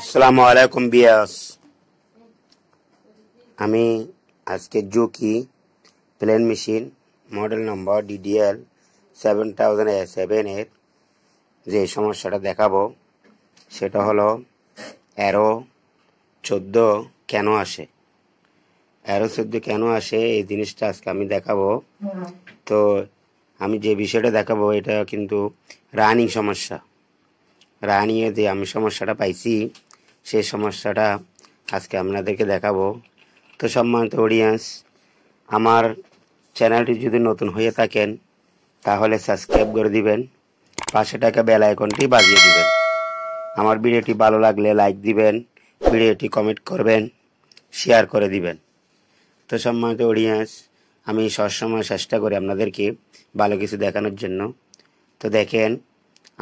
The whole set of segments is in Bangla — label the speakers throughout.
Speaker 1: আসসালামু আলাইকুম বিয়াস আমি আজকে Juki plain machine model number DDL seven thousand seven এর যে সমস্যাটা দেখাবো সেটা হলো অ্যারো চোদ্দো কেন আসে অ্যারো চোদ্দো কেন আসে এই জিনিসটা আজকে আমি দেখাবো তো আমি যে বিষয়টা দেখাবো এটা কিন্তু রানিং সমস্যা রানিংয়ে যে আমি সমস্যাটা পাইছি সেই সমস্যাটা আজকে আপনাদেরকে দেখাবো তো সম্মানিত অডিয়েন্স আমার চ্যানেলটি যদি নতুন হয়ে থাকেন তাহলে সাবস্ক্রাইব করে দিবেন পাশে টাকা বেল আইকনটি বাজিয়ে দিবেন আমার ভিডিওটি ভালো লাগলে লাইক দিবেন ভিডিওটি কমেন্ট করবেন শেয়ার করে দিবেন তো সম্মানিত অডিয়েন্স আমি সবসময় চেষ্টা করি আপনাদেরকে ভালো কিছু দেখানোর জন্য তো দেখেন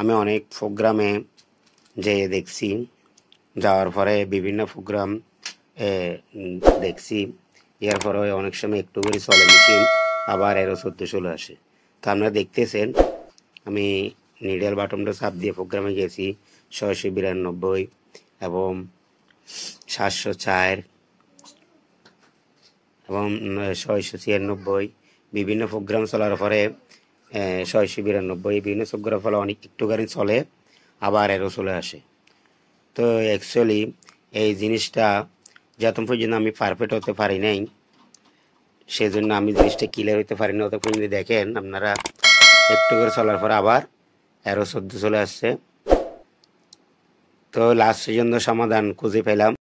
Speaker 1: আমি অনেক প্রোগ্রামে যেয়ে দেখছি যাওয়ার পরে বিভিন্ন প্রোগ্রাম দেখছি ইয়ার পরে অনেক সময় একটু করে চলে মেশিন আবার এরও চোদ্দো ষোলো আসে তো আপনারা দেখতেছেন আমি নিডেল বাটনটা চাপ দিয়ে প্রোগ্রামে গেছি ছয়শো বিরানব্বই এবং সাতশো চার এবং ছয়শো ছিয়ানব্বই বিভিন্ন প্রোগ্রাম চলার পরে ছয়শো বিরানব্বই বিভিন্ন চোখগুলো ফলে অনেক একটুখানি চলে আবার এরও চলে আসে তো অ্যাকচুয়ালি এই জিনিসটা যতক্ষণ পর্যন্ত আমি পারফেক্ট হতে পারি নাই সেই জন্য আমি জিনিসটা ক্লিয়ার হতে পারি না ততক্ষণ যদি দেখেন আপনারা একটু করে চলার পর আবার আরও সদ্য চলে আসছে তো লাস্ট পর্যন্ত সমাধান খুঁজে পেলাম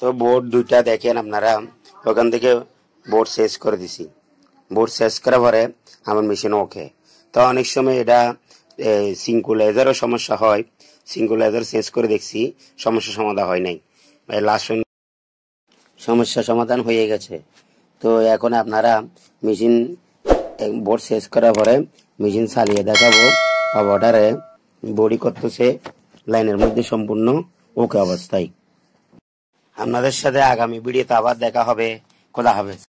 Speaker 1: তো বোর্ড দুইটা দেখেন আপনারা ওখান থেকে বোর্ড শেষ করে দিছি বোর্ড শেষ করার পরে আমার মেশিন ওকে তো অনেক সময় এটা সিঙ্কুলাইজারও সমস্যা হয় সিঙ্কুলাইজার চেঞ্জ করে দেখছি সমস্যা সমাধান হয় নাই লাসন সমস্যা সমাধান হয়ে গেছে তো এখন আপনারা মেশিন বোর্ড শেষ করার পরে মেশিন চালিয়ে দেখাবো অর্ডারে বড়ি করতেছে লাইনের মধ্যে সম্পূর্ণ ওকে অবস্থায় আপনাদের সাথে আগামী ভিডিওতে আবার দেখা হবে খোদা হবে